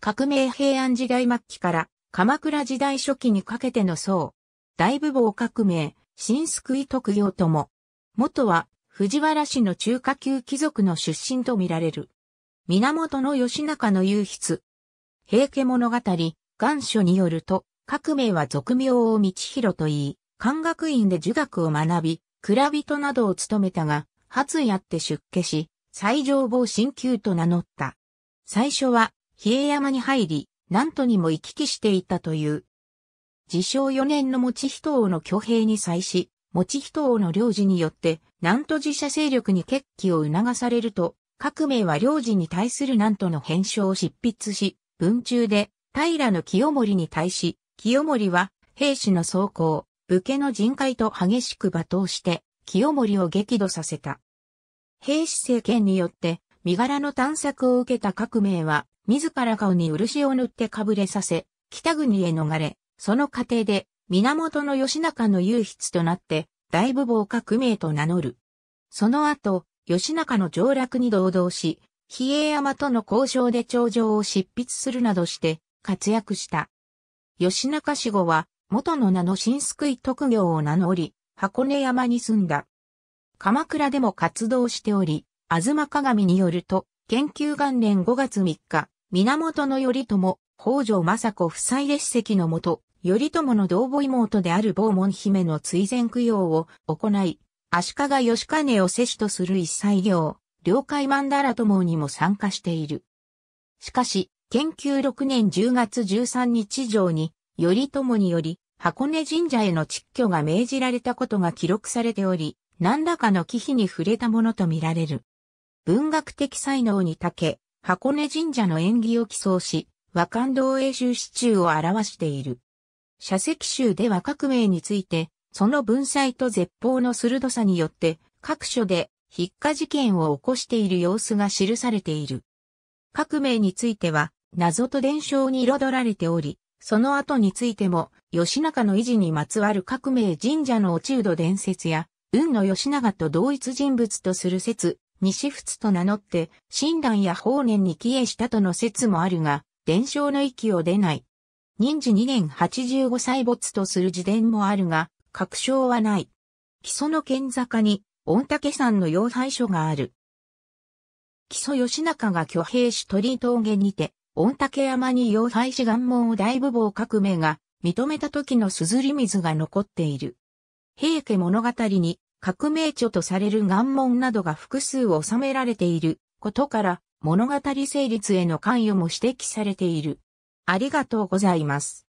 革命平安時代末期から鎌倉時代初期にかけての僧。大部坊革命、新救い特業とも。元は藤原氏の中華級貴族の出身とみられる。源義仲の雄筆。平家物語、願書によると、革命は俗名を道広と言い、漢学院で儒学を学び、蔵人などを務めたが、初やって出家し、最上坊新旧と名乗った。最初は、比叡山に入り、南とにも行き来していたという。自称4年の持人王の挙兵に際し、持人王の領事によって、南都自社勢力に決起を促されると、革命は領事に対する南都の返書を執筆し、文中で、平の清盛に対し、清盛は、兵士の走行、武家の人海と激しく罵倒して、清盛を激怒させた。兵士政権によって、身柄の探索を受けた革命は、自ら顔に漆を塗ってかぶれさせ、北国へ逃れ、その過程で、源義仲の唯筆となって、大部防革命と名乗る。その後、義仲の上落に同道し、比叡山との交渉で頂上を執筆するなどして活躍した。義仲死後は元の名の新救い特業を名乗り、箱根山に住んだ。鎌倉でも活動しており、妻鏡によると、研究元年5月3日、源頼朝、北条政子夫妻列席のもと、頼朝の同母妹である傍門姫の追善供養を行い、足利義兼を世子とする一切行、領海曼荼羅ともにも参加している。しかし、研究6年10月13日上に、頼朝により、箱根神社への撤去が命じられたことが記録されており、何らかの忌避に触れたものとみられる。文学的才能に長け、箱根神社の縁起を起草し、和漢道英州市中を表している。社籍集では各名について、その文才と絶法の鋭さによって、各所で、筆下事件を起こしている様子が記されている。各名については、謎と伝承に彩られており、その後についても、吉永の維持にまつわる各名神社の落ちうど伝説や、運の吉永と同一人物とする説、西仏と名乗って、親鸞や法然に帰依したとの説もあるが、伝承の域を出ない。忍治2年85歳没とする自伝もあるが、確証はない。木曽の県坂に、御嶽山の要廃所がある。木曽義仲が挙兵し鳥峠にて、御嶽山に要廃し願門を大部坊革命が認めた時の硯水が残っている。平家物語に革命著とされる願文などが複数収められていることから物語成立への関与も指摘されている。ありがとうございます。